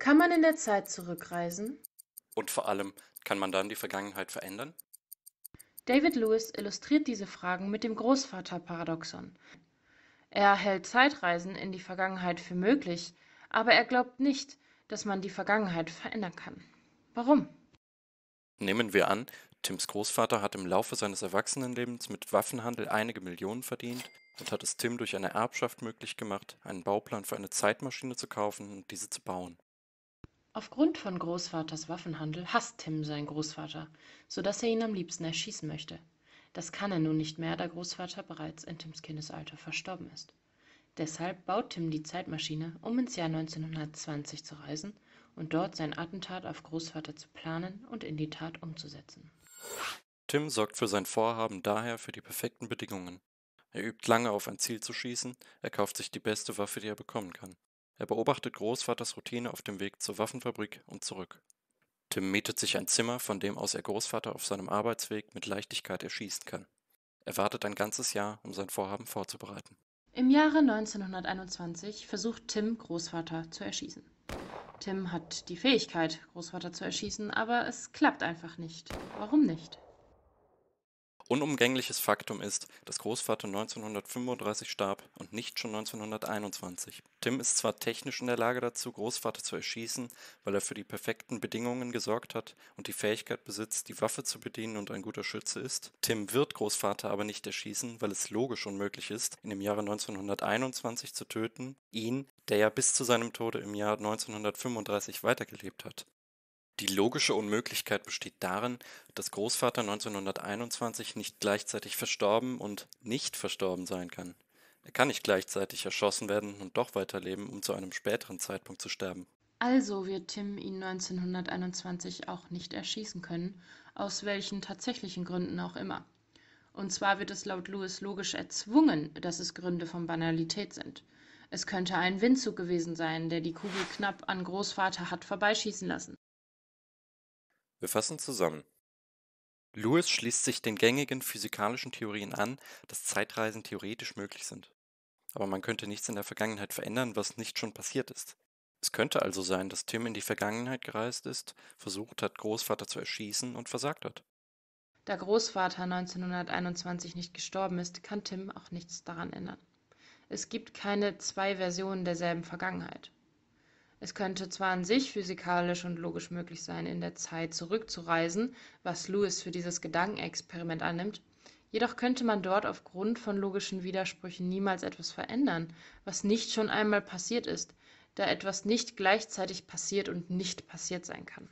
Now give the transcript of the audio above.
Kann man in der Zeit zurückreisen? Und vor allem, kann man dann die Vergangenheit verändern? David Lewis illustriert diese Fragen mit dem Großvaterparadoxon. Er hält Zeitreisen in die Vergangenheit für möglich, aber er glaubt nicht, dass man die Vergangenheit verändern kann. Warum? Nehmen wir an, Tims Großvater hat im Laufe seines Erwachsenenlebens mit Waffenhandel einige Millionen verdient und hat es Tim durch eine Erbschaft möglich gemacht, einen Bauplan für eine Zeitmaschine zu kaufen und diese zu bauen. Aufgrund von Großvaters Waffenhandel hasst Tim seinen Großvater, so dass er ihn am liebsten erschießen möchte. Das kann er nun nicht mehr, da Großvater bereits in Tims Kindesalter verstorben ist. Deshalb baut Tim die Zeitmaschine, um ins Jahr 1920 zu reisen und dort sein Attentat auf Großvater zu planen und in die Tat umzusetzen. Tim sorgt für sein Vorhaben daher für die perfekten Bedingungen. Er übt lange auf ein Ziel zu schießen, er kauft sich die beste Waffe, die er bekommen kann. Er beobachtet Großvaters Routine auf dem Weg zur Waffenfabrik und zurück. Tim mietet sich ein Zimmer, von dem aus er Großvater auf seinem Arbeitsweg mit Leichtigkeit erschießen kann. Er wartet ein ganzes Jahr, um sein Vorhaben vorzubereiten. Im Jahre 1921 versucht Tim, Großvater zu erschießen. Tim hat die Fähigkeit, Großvater zu erschießen, aber es klappt einfach nicht. Warum nicht? unumgängliches Faktum ist, dass Großvater 1935 starb und nicht schon 1921. Tim ist zwar technisch in der Lage dazu, Großvater zu erschießen, weil er für die perfekten Bedingungen gesorgt hat und die Fähigkeit besitzt, die Waffe zu bedienen und ein guter Schütze ist. Tim wird Großvater aber nicht erschießen, weil es logisch unmöglich ist, in dem Jahre 1921 zu töten, ihn, der ja bis zu seinem Tode im Jahr 1935 weitergelebt hat. Die logische Unmöglichkeit besteht darin, dass Großvater 1921 nicht gleichzeitig verstorben und nicht verstorben sein kann. Er kann nicht gleichzeitig erschossen werden und doch weiterleben, um zu einem späteren Zeitpunkt zu sterben. Also wird Tim ihn 1921 auch nicht erschießen können, aus welchen tatsächlichen Gründen auch immer. Und zwar wird es laut Lewis logisch erzwungen, dass es Gründe von Banalität sind. Es könnte ein Windzug gewesen sein, der die Kugel knapp an Großvater hat vorbeischießen lassen. Wir fassen zusammen: Lewis schließt sich den gängigen physikalischen Theorien an, dass Zeitreisen theoretisch möglich sind. Aber man könnte nichts in der Vergangenheit verändern, was nicht schon passiert ist. Es könnte also sein, dass Tim in die Vergangenheit gereist ist, versucht hat, Großvater zu erschießen und versagt hat. Da Großvater 1921 nicht gestorben ist, kann Tim auch nichts daran ändern. Es gibt keine zwei Versionen derselben Vergangenheit. Es könnte zwar an sich physikalisch und logisch möglich sein, in der Zeit zurückzureisen, was Lewis für dieses Gedankenexperiment annimmt, jedoch könnte man dort aufgrund von logischen Widersprüchen niemals etwas verändern, was nicht schon einmal passiert ist, da etwas nicht gleichzeitig passiert und nicht passiert sein kann